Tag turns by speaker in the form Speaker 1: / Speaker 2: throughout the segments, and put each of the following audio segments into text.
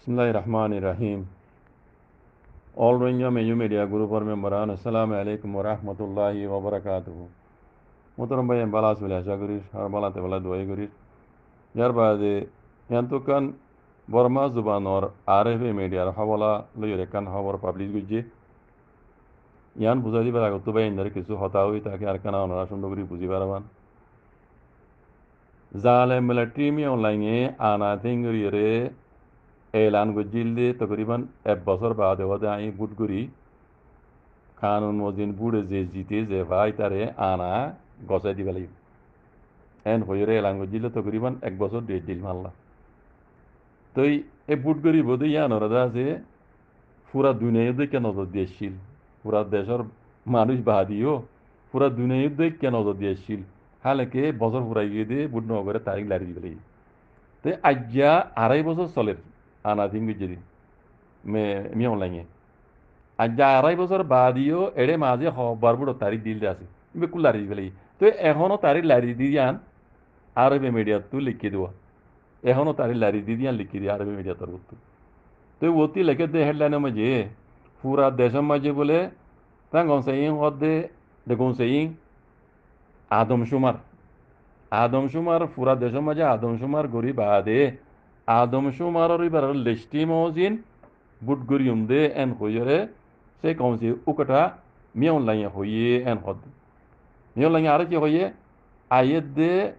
Speaker 1: بسم اللہ الرحمن الرحیم آل میڈیا گروپ اور ممبران السلام علیکم ورحمۃ اللہ وبرکاتہ محترم بھائی بالا بالا گریش گریش اور دعائی یار بعد تو میڈیا اور حوالہ خبر پبلش تو بینا تھا رے اعلان گجیل তকরিবান এক বছর بعد ودائیں گٹ گری কানুন মজিন বুড়ে যে জিতে যে ভাই তারে আনা গছাই দিব লাগিব এন হইরে এলাঙ্গ দিলে তকরিবান এক বছর দেড় দিল মারলা তো এই বুটগুড়ি গরিব দিয়া রাজা যে পুরা দুনিয়া দিকে নজর দিয়েছিল পুরা দেশের মানুষ বাহাদিও পুরা দুনিয়া দিকে নজর দিয়েছিল হালেকে বছর পুরাই গিয়ে দিয়ে বুট নগরে তারিখ লাড়ি দিবে লাগিব তো আজ্ঞা আড়াই বছর চলে anatin gujiri me mi onlange আজ্ঞা আড়াই বছর বাদিও এড়ে মাঝে হবার বুড়ো তারি দিল আছে ইবে কুলারি ফেলে তো এখনো তারি লারি দি আন আর এবে মিডিয়া তু লিখি দেওয়া এখনো তারি লারি দি দিয়ান লিখি দিয়ে আর এবে মিডিয়া তরফ তু তো অতি লেখে দে হেডলাইনে মাঝে পুরা দেশের মাঝে বলে তাং গনসাইং হদে দে গনসাইং আদম আদমশুমার পুরা দেশের মাঝে আদম আদমশুমার গরিব আদে Adam şumara ribar leştim ozin bud guriyum de en hoyere se konsi ukata miyon lanya hoye en hod miyon lanya ara ki hoye ayet de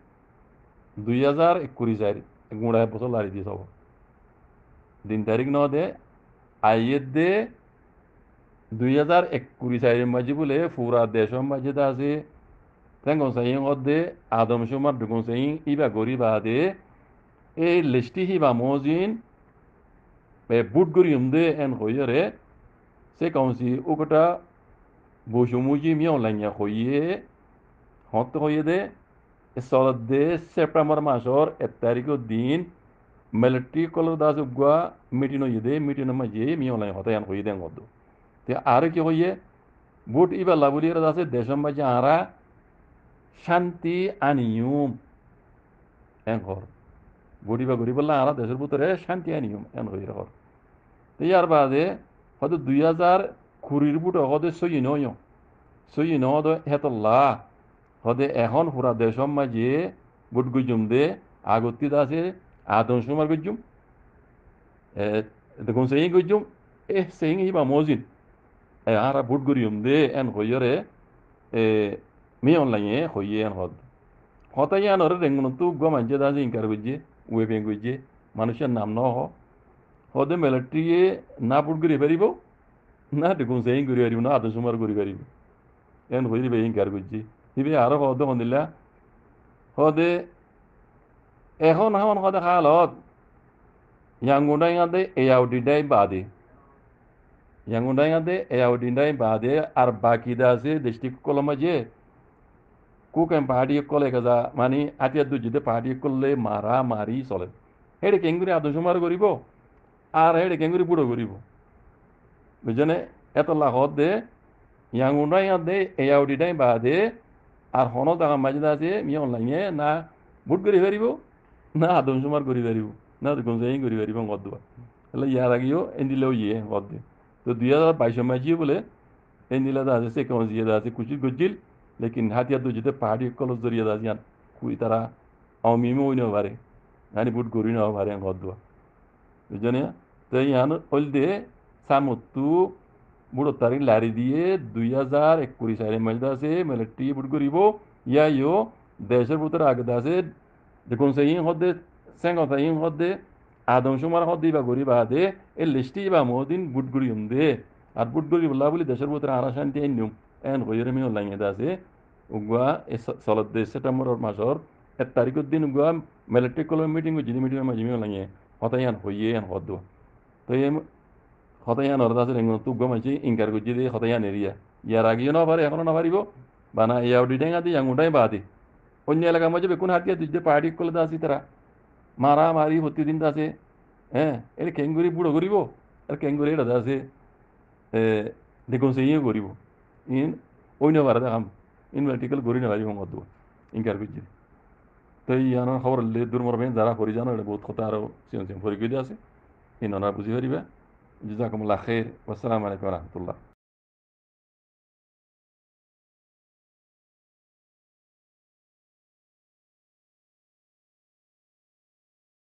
Speaker 1: 2021 সাল গুড়ায় বছর লারি দিয়ে সব দিন তারিখ ন দে আইয়ের দে দুই হাজার একুশ সালের মাঝে বলে পুরা দেশের মাঝে আছে তেঙ্গন সাইং অদে আদম সুমার ডুগুন সাইং ইবা গরিবা দে এই লেস্টিহি বা মোজিন বুটগুরি উমদে এন হইরে সে কমসি ওকটা বসুমুজি মিয়াও লাইয়া হইয়ে হত হইয়ে দে চলত দে সেপ্টেম্বর মাসর এক তারিখের দিন মিলিটারি কলর দাস উগুয়া মিটিনো ইয়ে দে মিটিনো মাঝে মিয়াও লাই হতে এন হইয়ে দেন হত তে আর কি হইয়ে বুট ইবা লাবুলিয়ার দাসে দেশম মাঝে আরা শান্তি আনিয়ম এন হর গরিবা বললাম আর দেশের ভিতরে শান্তি আনিয়ম এন হয়ে রহর তো ইয়ার বাদে হয়তো দুই হাজার কুড়ির বুট হদে সই নয় সই নহদ হেতল্লা হদে এখন পুরা দেশম মাঝে বুট গুজুম দে আগত্তি দাসে আদম সুমার গুজুম দেখুন সেই গুজুম এ সেই ইবা মজিন এ আরা বুট গুরিম দে এন হইয়রে এ মেয়ন অনলাইনে হইয়ে এন হদ হতাই আনরে তু গমাঞ্জে দাসে ইনকার গুজিয়ে উয়ে ভেঙে যে মানুষের নাম ন হ হদে মিলিটারিয়ে না পুট করে পারিব না দেখুন সেই করে পারিব না আদমশুমার করে পারিব এন হয়ে দিবে ইনকার করছি দিবে আরো হদে মন্দিলা হদে এখন হামান হদে খাল হদ ইয়াঙ্গুডাই গাঁদে এয়াউডিডাই বাদে ইয়াঙ্গুডাই গাঁদে এয়াউডিডাই বাদে আর দা আছে ডিস্ট্রিক্ট কলমে যে ಕೂಕಂ ಪಹಾಡಿ ಎಕ್ಕೊಲೆ ಕದ ಮಾನಿ ಅತಿಯದ್ದು ಜಿದ್ದೆ ಪಹಾಡಿ ಎಕ್ಕೊಲ್ಲೆ ಮಾರಾ ಮಾರಿ ಸೊಲೆ ಹೇಳಿ ಕೆಂಗುರಿ ಅದು ಸುಮಾರು করিব আর হেড়ে কেঙ্গুরি বুড়ো করিব বুঝনে এত লাখ দে ইয়াঙ্গুনাই দে এয়াউডি এয়াউডিটাই বা দে আর হন দাগা মাঝে আছে মি অনলাইনে না বুট করি ফেরিব না আদম সুমার গড়ি ফেরিব না গঞ্জাই করি ফেরিব গদ দেবা ইয়ার আগেও এন্দিলেও ইয়ে গদ দে তো দুই হাজার বাইশ মাঝিয়ে বলে এনদিলে দা সে কেমন জিয়ে দা আছে কুচিত গজ্জিল लेकिन हातिया दुजिते पहाडी कलस जरिया दा जियान कुई तारा आउ मिमो उइनो बारे नानी बुट गोरी नो बारे गद दुआ जने ते यान ओलदे सामतु बुडो तारी लारी दिए 2021 साले मजदा से मलटी बुट गोरीबो या यो দেশের ভিতরে আগে আছে দেখুন সেই হদে সেঙ্গতা ইং হদে আদম সুমার হদ দিবা গরি বা দে এ লিস্টি বা মদিন বুটগুড়ি দে আর বুটগুড়ি বলা বলি দেশের ভিতরে আরা শান্তি আইন নিয়ম এন হইরে মিও লাইনে আছে উগুয়া এই চলত ছেপ্টেম্বৰৰ মাজৰ এক তাৰিখৰ দিন উগুৱা মেলেট্ৰিক কলৰ মিটিং জিনি মিটিং মাজিমি লাগে সদায় ইয়ান হয়ে ইয়ান হদ তো এই সদায় ইয়ান হরদ আছে রেঙ্গন তুগ মাইছি ইনকার করছি দিয়ে সদায় ইয়ান এরিয়া ইয়ার আগেও না পারে এখনো না পারিব বা না ইয়াও ডিটেঙ্গা দিয়ে ইয়াঙ্গুটাই বা দি অন্য এলাকার মাঝে বেকুন হাতিয়া তুই যে পার্টি করলে আসি তারা মারা মারি প্রতিদিন আছে হ্যাঁ এর কেঙ্গুরি বুড়ো করিব আর কেঙ্গুরি এটা আছে দেখুন সেই করিব ইন অন্য বারে দেখাম invertical gorina gaji honga duwa inkar bijiri tai yana khawar le dur marbain zara khori jana le bahut khata ro sin sin khori gidi ase inona buji hariba jazakumullah khair wassalamu alaikum warahmatullah